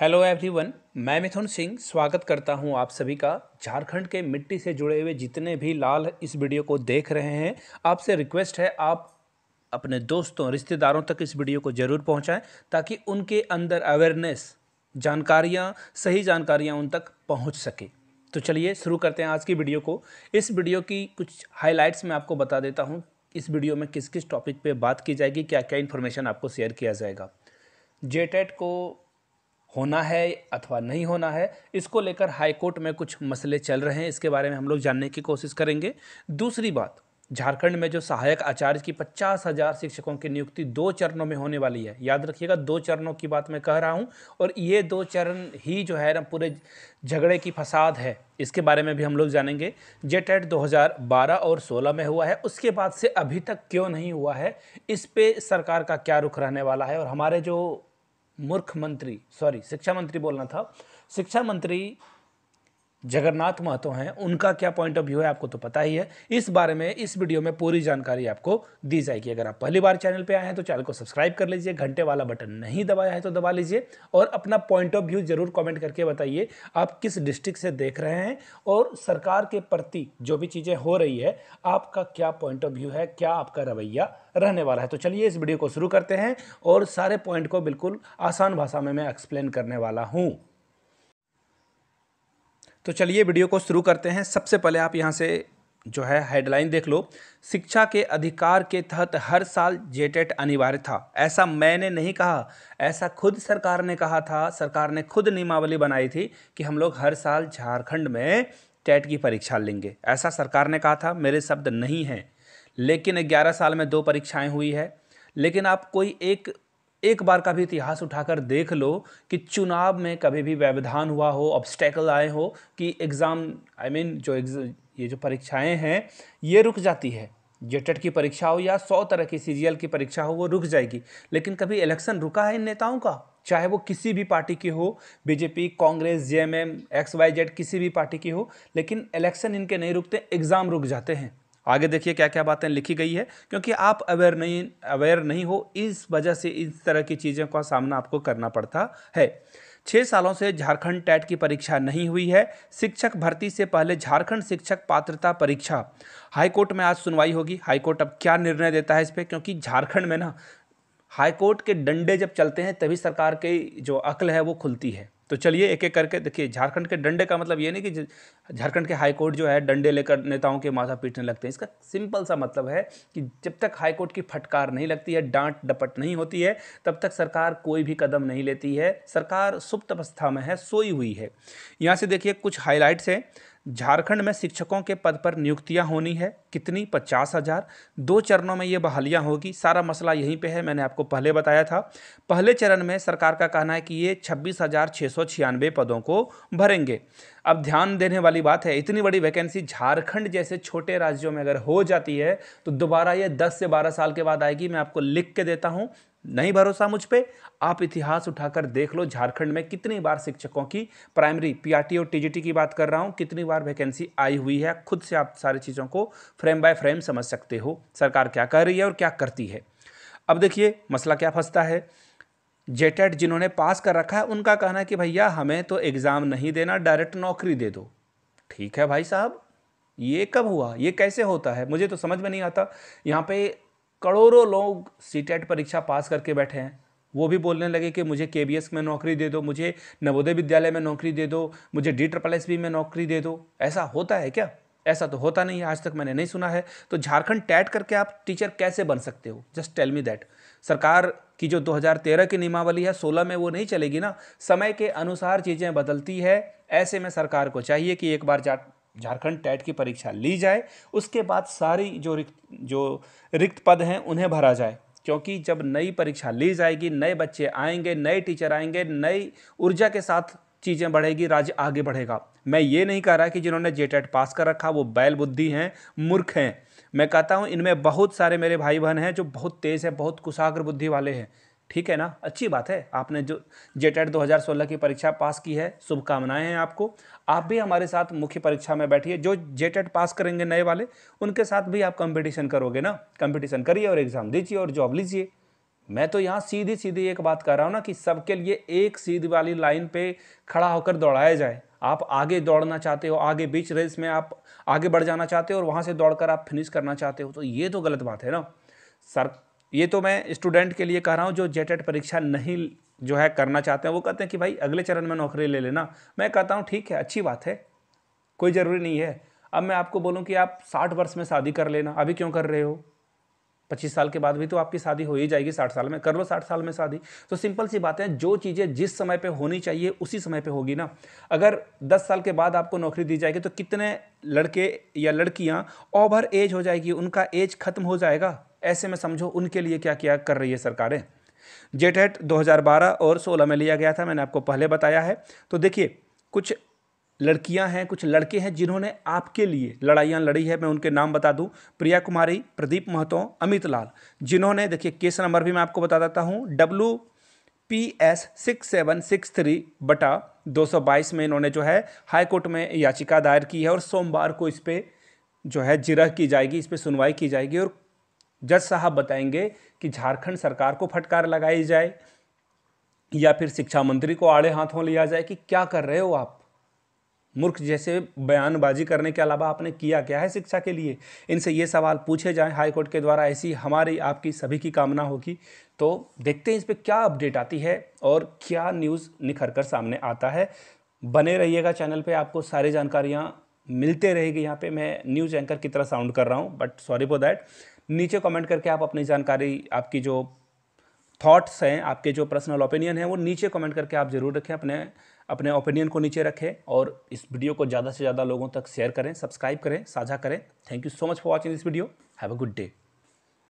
hello everyone मैं मिथुन सिंह स्वागत करता हूं आप सभी का झारखंड के मिट्टी से जुड़े हुए जितने भी लाल इस वीडियो को देख रहे हैं आपसे रिक्वेस्ट है आप अपने दोस्तों रिश्तेदारों तक इस वीडियो को ज़रूर पहुंचाएं ताकि उनके अंदर अवेयरनेस जानकारियां सही जानकारियां उन तक पहुंच सके तो चलिए शुरू करते हैं आज की वीडियो को इस वीडियो की कुछ हाईलाइट्स मैं आपको बता देता हूँ इस वीडियो में किस किस टॉपिक पर बात की जाएगी क्या क्या इन्फॉर्मेशन आपको शेयर किया जाएगा जेटेट को होना है अथवा नहीं होना है इसको लेकर हाईकोर्ट में कुछ मसले चल रहे हैं इसके बारे में हम लोग जानने की कोशिश करेंगे दूसरी बात झारखंड में जो सहायक आचार्य की पचास हजार शिक्षकों की नियुक्ति दो चरणों में होने वाली है याद रखिएगा दो चरणों की बात मैं कह रहा हूँ और ये दो चरण ही जो है ना पूरे झगड़े की फसाद है इसके बारे में भी हम लोग जानेंगे जेटेट दो और 16 में हुआ है उसके बाद से अभी तक क्यों नहीं हुआ है इस पर सरकार का क्या रुख रहने वाला है और हमारे जो मूर्ख मंत्री सॉरी शिक्षा मंत्री बोलना था शिक्षा मंत्री जगन्नाथ महतो हैं उनका क्या पॉइंट ऑफ व्यू है आपको तो पता ही है इस बारे में इस वीडियो में पूरी जानकारी आपको दी जाएगी अगर आप पहली बार चैनल पर आए हैं तो चैनल को सब्सक्राइब कर लीजिए घंटे वाला बटन नहीं दबाया है तो दबा लीजिए और अपना पॉइंट ऑफ व्यू जरूर कॉमेंट करके बताइए आप किस डिस्ट्रिक्ट से देख रहे हैं और सरकार के प्रति जो भी चीज़ें हो रही है आपका क्या पॉइंट ऑफ व्यू है क्या आपका रवैया रहने वाला है तो चलिए इस वीडियो को शुरू करते हैं और सारे पॉइंट को बिल्कुल आसान भाषा में मैं एक्सप्लेन करने वाला हूँ तो चलिए वीडियो को शुरू करते हैं सबसे पहले आप यहाँ से जो है हेडलाइन देख लो शिक्षा के अधिकार के तहत हर साल जेटेट अनिवार्य था ऐसा मैंने नहीं कहा ऐसा खुद सरकार ने कहा था सरकार ने खुद नियमावली बनाई थी कि हम लोग हर साल झारखंड में टेट की परीक्षा लेंगे ऐसा सरकार ने कहा था मेरे शब्द नहीं हैं लेकिन ग्यारह साल में दो परीक्षाएं हुई है लेकिन आप कोई एक एक बार का भी इतिहास उठाकर देख लो कि चुनाव में कभी भी व्यवधान हुआ हो ऑब्स्टेकल आए हो कि एग्ज़ाम आई मीन जो ये जो परीक्षाएं हैं ये रुक जाती है जेटेट e की परीक्षा हो या सौ तरह की सी की परीक्षा हो वो रुक जाएगी लेकिन कभी इलेक्शन रुका है इन नेताओं का चाहे वो किसी भी पार्टी की हो BJP Congress M X Y Z किसी भी पार्टी की हो लेकिन इलेक्शन इनके नहीं रुकते एग्ज़ाम रुक जाते हैं आगे देखिए क्या क्या बातें लिखी गई है क्योंकि आप अवेयर नहीं अवेयर नहीं हो इस वजह से इस तरह की चीज़ों का सामना आपको करना पड़ता है छः सालों से झारखंड टेट की परीक्षा नहीं हुई है शिक्षक भर्ती से पहले झारखंड शिक्षक पात्रता परीक्षा हाईकोर्ट में आज सुनवाई होगी हाईकोर्ट अब क्या निर्णय देता है इस पर क्योंकि झारखंड में ना हाईकोर्ट के डंडे जब चलते हैं तभी सरकार की जो अकल है वो खुलती है तो चलिए एक एक करके देखिए झारखंड के डंडे का मतलब ये नहीं कि झारखंड के हाई कोर्ट जो है डंडे लेकर नेताओं के माथा पीटने लगते हैं इसका सिंपल सा मतलब है कि जब तक हाई कोर्ट की फटकार नहीं लगती है डांट डपट नहीं होती है तब तक सरकार कोई भी कदम नहीं लेती है सरकार सुप्त अवस्था में है सोई हुई है यहाँ से देखिए कुछ हाईलाइट्स हैं झारखंड में शिक्षकों के पद पर नियुक्तियां होनी है कितनी पचास हज़ार दो चरणों में ये बहालियां होगी सारा मसला यहीं पे है मैंने आपको पहले बताया था पहले चरण में सरकार का कहना है कि ये छब्बीस हज़ार छः सौ छियानवे पदों को भरेंगे अब ध्यान देने वाली बात है इतनी बड़ी वैकेंसी झारखंड जैसे छोटे राज्यों में अगर हो जाती है तो दोबारा ये दस से बारह साल के बाद आएगी मैं आपको लिख के देता हूँ नहीं भरोसा मुझ पर आप इतिहास उठाकर देख लो झारखंड में कितनी बार शिक्षकों की प्राइमरी पीआरटी और टीजीटी की बात कर रहा हूँ कितनी बार वैकेंसी आई हुई है खुद से आप सारी चीज़ों को फ्रेम बाय फ्रेम समझ सकते हो सरकार क्या कह रही है और क्या करती है अब देखिए मसला क्या फंसता है जेटेट जिन्होंने पास कर रखा है उनका कहना है कि भैया हमें तो एग्ज़ाम नहीं देना डायरेक्ट नौकरी दे दो ठीक है भाई साहब ये कब हुआ ये कैसे होता है मुझे तो समझ में नहीं आता यहाँ पे करोड़ों लोग सी e परीक्षा पास करके बैठे हैं वो भी बोलने लगे कि मुझे के में नौकरी दे दो मुझे नवोदय विद्यालय में नौकरी दे दो मुझे डी ट्रपल एस में नौकरी दे दो ऐसा होता है क्या ऐसा तो होता नहीं है आज तक मैंने नहीं सुना है तो झारखंड टैट e करके आप टीचर कैसे बन सकते हो जस्ट टेल मी दैट सरकार की जो 2013 की नियमावली है 16 में वो नहीं चलेगी ना समय के अनुसार चीज़ें बदलती है ऐसे में सरकार को चाहिए कि एक बार झारखंड टैट की परीक्षा ली जाए उसके बाद सारी जो रिक्त जो रिक्त पद हैं उन्हें भरा जाए क्योंकि जब नई परीक्षा ली जाएगी नए बच्चे आएंगे नए टीचर आएंगे नई ऊर्जा के साथ चीज़ें बढ़ेगी राज्य आगे बढ़ेगा मैं ये नहीं कह रहा कि जिन्होंने जे टेट पास कर रखा वो बैल बुद्धि हैं मूर्ख हैं मैं कहता हूँ इनमें बहुत सारे मेरे भाई बहन हैं जो बहुत तेज़ हैं बहुत कुशाग्र बुद्धि वाले हैं ठीक है ना अच्छी बात है आपने जो जेटेड 2016 की परीक्षा पास की है शुभकामनाएं हैं आपको आप भी हमारे साथ मुख्य परीक्षा में बैठिए जो जेटेड पास करेंगे नए वाले उनके साथ भी आप कंपटीशन करोगे ना कंपटीशन करिए और एग्ज़ाम दीजिए और जॉब लीजिए मैं तो यहाँ सीधी सीधी एक बात कर रहा हूँ ना कि सबके लिए एक सीधी वाली लाइन पर खड़ा होकर दौड़ाया जाए आप आगे दौड़ना चाहते हो आगे बीच रेस में आप आगे बढ़ जाना चाहते हो और वहाँ से दौड़ आप फिनिश करना चाहते हो तो ये तो गलत बात है ना सर ये तो मैं स्टूडेंट के लिए कह रहा हूँ जो एट परीक्षा नहीं जो है करना चाहते हैं वो कहते हैं कि भाई अगले चरण में नौकरी ले लेना मैं कहता हूँ ठीक है अच्छी बात है कोई ज़रूरी नहीं है अब मैं आपको बोलूँ कि आप साठ वर्ष में शादी कर लेना अभी क्यों कर रहे हो पच्चीस साल के बाद भी तो आपकी शादी हो ही जाएगी साठ साल में कर लो साठ साल में शादी तो सिंपल सी बात है जो चीज़ें जिस समय पे होनी चाहिए उसी समय पे होगी ना अगर दस साल के बाद आपको नौकरी दी जाएगी तो कितने लड़के या लड़कियां ओवर एज हो जाएगी उनका एज खत्म हो जाएगा ऐसे में समझो उनके लिए क्या क्या कर रही है सरकारें जेट जेटेट दो और 16 में लिया गया था मैंने आपको पहले बताया है तो देखिए कुछ लड़कियां हैं कुछ लड़के हैं जिन्होंने आपके लिए लड़ाइयाँ लड़ी है मैं उनके नाम बता दूं प्रिया कुमारी प्रदीप महतो अमित लाल जिन्होंने देखिए केस नंबर भी मैं आपको बता देता हूँ W P S six seven six three बटा दो सौ बाईस में इन्होंने जो है हाईकोर्ट में याचिका दायर की है और सोमवार को इस पर जो है जिरह की जाएगी इस पर सुनवाई की जाएगी और जज साहब बताएंगे कि झारखंड सरकार को फटकार लगाई जाए या फिर शिक्षा मंत्री को आड़े हाथों लिया जाए कि क्या कर रहे हो आप मूर्ख जैसे बयानबाजी करने के अलावा आपने किया क्या है शिक्षा के लिए इनसे ये सवाल पूछे जाए हाईकोर्ट के द्वारा ऐसी हमारी आपकी सभी की कामना होगी तो देखते हैं इस पर क्या अपडेट आती है और क्या न्यूज़ निखर कर सामने आता है बने रहिएगा चैनल पे आपको सारी जानकारियाँ मिलते रहेगी यहाँ पे मैं न्यूज़ एंकर की तरह साउंड कर रहा हूँ बट सॉरी फॉर दैट नीचे कमेंट करके आप अपनी जानकारी आपकी जो थॉट्स हैं आपके जो पर्सनल ओपिनियन हैं वो नीचे कमेंट करके आप ज़रूर रखें अपने अपने ओपिनियन को नीचे रखें और इस वीडियो को ज़्यादा से ज़्यादा लोगों तक शेयर करें सब्सक्राइब करें साझा करें thank you so much for watching this video have a good day